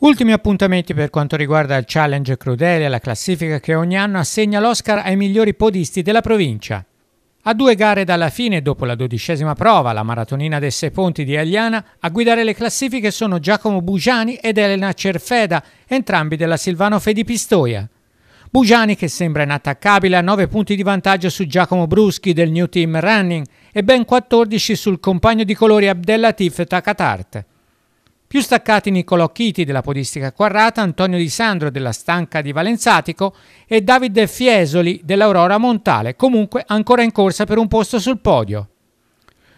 Ultimi appuntamenti per quanto riguarda il Challenge Crudele, la classifica che ogni anno assegna l'Oscar ai migliori podisti della provincia. A due gare dalla fine, dopo la dodicesima prova, la maratonina dei Sei Ponti di Agliana, a guidare le classifiche sono Giacomo Bugiani ed Elena Cerfeda, entrambi della Silvano Fedi Pistoia. Bugiani, che sembra inattaccabile, ha 9 punti di vantaggio su Giacomo Bruschi del New Team Running e ben 14 sul compagno di colori Abdellatif Takatart. Più staccati Niccolò Chiti della Podistica Quarrata, Antonio Di Sandro della Stanca di Valenzatico e Davide Fiesoli dell'Aurora Montale, comunque ancora in corsa per un posto sul podio.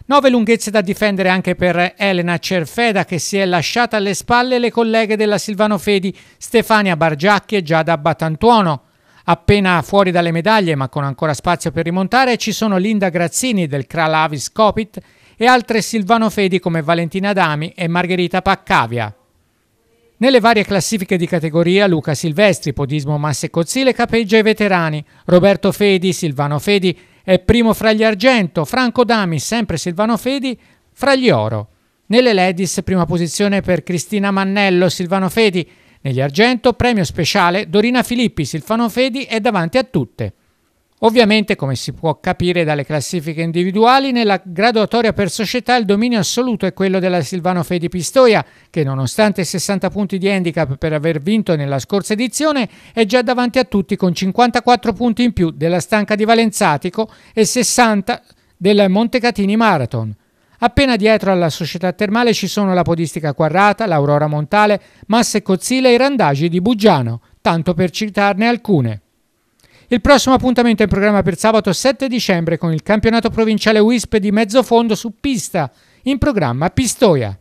Nove lunghezze da difendere anche per Elena Cerfeda che si è lasciata alle spalle le colleghe della Silvano Fedi, Stefania Bargiacchi e Giada Batantuono. Appena fuori dalle medaglie, ma con ancora spazio per rimontare, ci sono Linda Grazzini del Kralavis Kopit e altre Silvano Fedi come Valentina Dami e Margherita Paccavia. Nelle varie classifiche di categoria Luca Silvestri, Podismo Masse Cozzile capeggia i veterani, Roberto Fedi, Silvano Fedi è primo fra gli argento, Franco Dami, sempre Silvano Fedi, fra gli oro. Nelle ladies prima posizione per Cristina Mannello, Silvano Fedi, negli argento premio speciale Dorina Filippi, Silvano Fedi è davanti a tutte. Ovviamente, come si può capire dalle classifiche individuali, nella graduatoria per società il dominio assoluto è quello della Silvano Fedi Pistoia, che nonostante 60 punti di handicap per aver vinto nella scorsa edizione, è già davanti a tutti con 54 punti in più della Stanca di Valenzatico e 60 del Montecatini Marathon. Appena dietro alla società termale ci sono la Podistica Quarrata, l'Aurora Montale, Masse Cozzile e i Randagi di Bugiano, tanto per citarne alcune. Il prossimo appuntamento è in programma per sabato 7 dicembre con il campionato provinciale WISP di mezzo fondo su pista, in programma Pistoia.